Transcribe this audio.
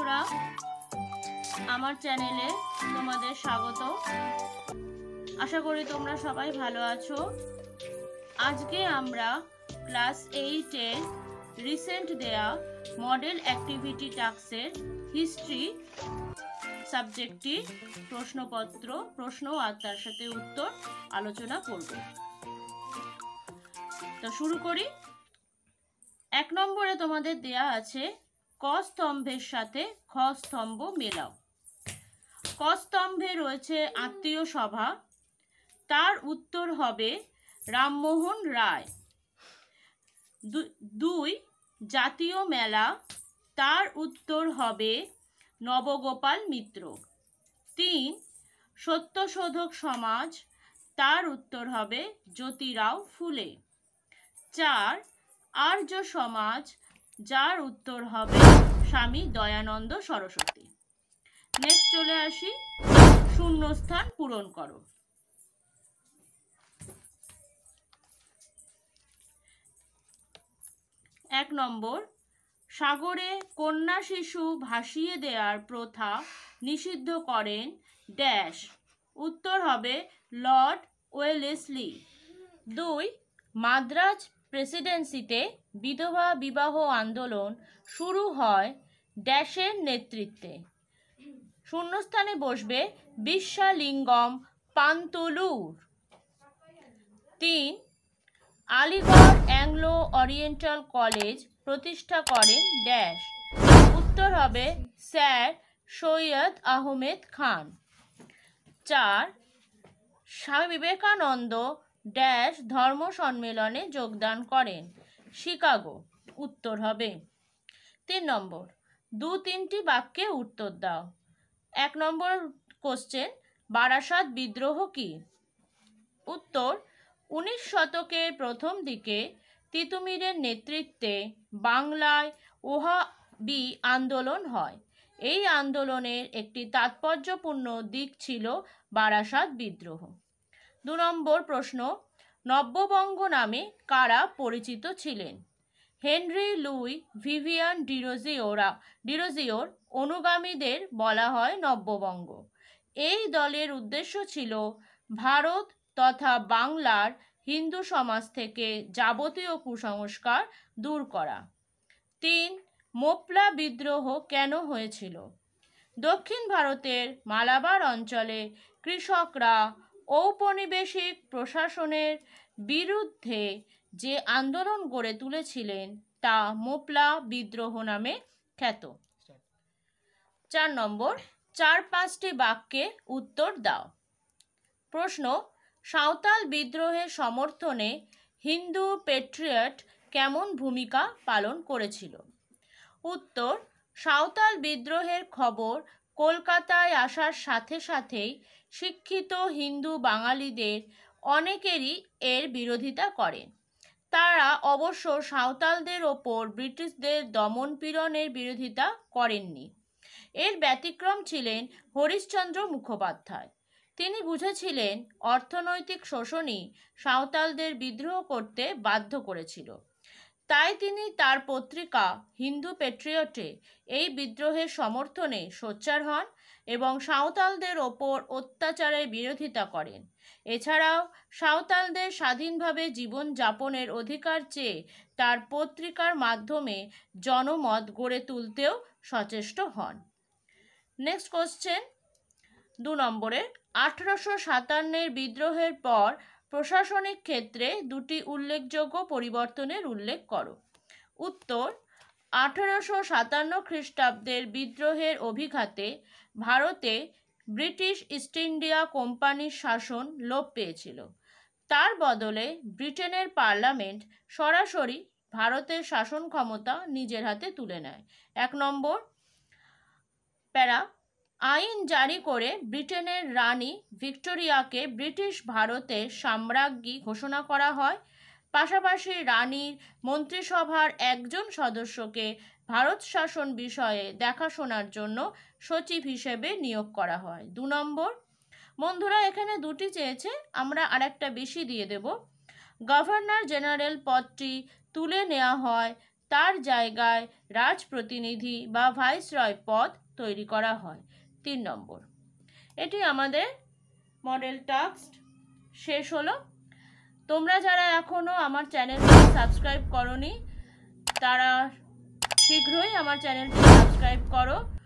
বন্ধুরা আমার চ্যানেলে তোমাদের স্বাগত আশা করি তোমরা সবাই ভালো আছো আজকে আমরা ক্লাস এইটে রিসেন্ট দেয়া মডেল অ্যাক্টিভিটি টাস্কের হিস্ট্রি সাবজেক্টটি প্রশ্নপত্র প্রশ্ন আর তার সাথে উত্তর আলোচনা করব তো শুরু করি এক নম্বরে তোমাদের দেয়া আছে ক স্তম্ভের সাথে খ স্তম্ভ মেলাও ক স্তম্ভে রয়েছে আত্মীয় সভা তার উত্তর হবে রামমোহন রায় দুই জাতীয় মেলা তার উত্তর হবে নবগোপাল মিত্র তিন সত্যশোধক সমাজ তার উত্তর হবে জ্যোতিরাও ফুলে চার আর্য সমাজ যার উত্তর হবে স্বামী দয়ানন্দ সরস্বতী নেক্সট চলে আসি শূন্যস্থান পূরণ করো এক নম্বর সাগরে কন্যা শিশু ভাসিয়ে দেওয়ার প্রথা নিষিদ্ধ করেন ড্যাশ উত্তর হবে লর্ড ওয়েলেসলি দুই মাদ্রাজ প্রেসিডেন্সিতে বিধবা বিবাহ আন্দোলন শুরু হয় ড্যাশের নেতৃত্বে শূন্যস্থানে বসবে বিশ্বালিঙ্গম পান্তুলুর তিন আলিগড় অ্যাংলো অরিয়েন্টাল কলেজ প্রতিষ্ঠা করেন ড্যাশ উত্তর হবে স্যার সৈয়দ আহমেদ খান চার স্বামী বিবেকানন্দ ড্যাশ ধর্ম সম্মেলনে যোগদান করেন শিকাগো উত্তর হবে তিন নম্বর দু তিনটি বাক্যে উত্তর দাও এক নম্বর কোশ্চেন বারাসাত বিদ্রোহ কি উত্তর উনিশ শতকের প্রথম দিকে তিতুমিরের নেতৃত্বে বাংলায় ওহা বি আন্দোলন হয় এই আন্দোলনের একটি তাৎপর্যপূর্ণ দিক ছিল বারাসাত বিদ্রোহ দু নম্বর প্রশ্ন নব্যবঙ্গ নামে কারা পরিচিত ছিলেন হেনরি লুই ভিভিয়ান ডিরোজিওরা ডিরোজিওর অনুগামীদের বলা হয় নব্যবঙ্গ এই দলের উদ্দেশ্য ছিল ভারত তথা বাংলার হিন্দু সমাজ থেকে যাবতীয় কুসংস্কার দূর করা তিন মোপলা বিদ্রোহ কেন হয়েছিল দক্ষিণ ভারতের মালাবার অঞ্চলে কৃষকরা ঔপনিবেশিক প্রশাসনের বিরুদ্ধে যে আন্দোলন গড়ে তুলেছিলেন তা মোপলা বিদ্রোহ নামে খ্যাত চার নম্বর চার পাঁচটি বাক্যে উত্তর দাও প্রশ্ন সাঁওতাল বিদ্রোহের সমর্থনে হিন্দু পেট্রিয়ট কেমন ভূমিকা পালন করেছিল উত্তর সাঁওতাল বিদ্রোহের খবর কলকাতায় আসার সাথে সাথেই শিক্ষিত হিন্দু বাঙালিদের অনেকেরই এর বিরোধিতা করেন তারা অবশ্য সাঁওতালদের ওপর ব্রিটিশদের দমন পীড়নের বিরোধিতা করেননি এর ব্যতিক্রম ছিলেন হরিশ্চন্দ্র মুখোপাধ্যায় তিনি বুঝেছিলেন অর্থনৈতিক শোষণই সাঁওতালদের বিদ্রোহ করতে বাধ্য করেছিল তাই তিনি তার পত্রিকা হিন্দু পেট্রিয়টে এই বিদ্রোহের সমর্থনে সোচ্চার হন এবং সাঁওতালদের ওপর অত্যাচারের বিরোধিতা করেন এছাড়াও সাঁওতালদের স্বাধীনভাবে জীবন যাপনের অধিকার চেয়ে তার পত্রিকার মাধ্যমে জনমত গড়ে তুলতেও সচেষ্ট হন নেক্সট কোশ্চেন দু নম্বরের আঠেরোশো সাতান্নের বিদ্রোহের পর প্রশাসনিক ক্ষেত্রে দুটি উল্লেখযোগ্য পরিবর্তনের উল্লেখ করো উত্তর আঠেরোশো সাতান্ন খ্রিস্টাব্দের বিদ্রোহের অভিঘাতে ভারতে ব্রিটিশ ইস্ট ইন্ডিয়া কোম্পানির শাসন লোপ পেয়েছিল তার বদলে ব্রিটেনের পার্লামেন্ট সরাসরি ভারতের শাসন ক্ষমতা নিজের হাতে তুলে নেয় এক নম্বর প্যারা আইন জারি করে ব্রিটেনের রানী ভিক্টোরিয়াকে ব্রিটিশ ভারতের সাম্রাজ্ঞী ঘোষণা করা হয় পাশাপাশি রানীর মন্ত্রিসভার একজন সদস্যকে ভারত শাসন বিষয়ে দেখাশোনার জন্য সচিব হিসেবে নিয়োগ করা হয় দু নম্বর বন্ধুরা এখানে দুটি চেয়েছে আমরা আরেকটা বেশি দিয়ে দেব গভর্নর জেনারেল পদটি তুলে নেওয়া হয় তার জায়গায় রাজপ্রতিনিধি বা ভাইসরয় পদ তৈরি করা হয় তিন নম্বর এটি আমাদের মডেল টাস্ক শেষ হলো তোমরা যারা এখনও আমার চ্যানেলটি সাবস্ক্রাইব করনি তারা শীঘ্রই আমার চ্যানেলটি সাবস্ক্রাইব করো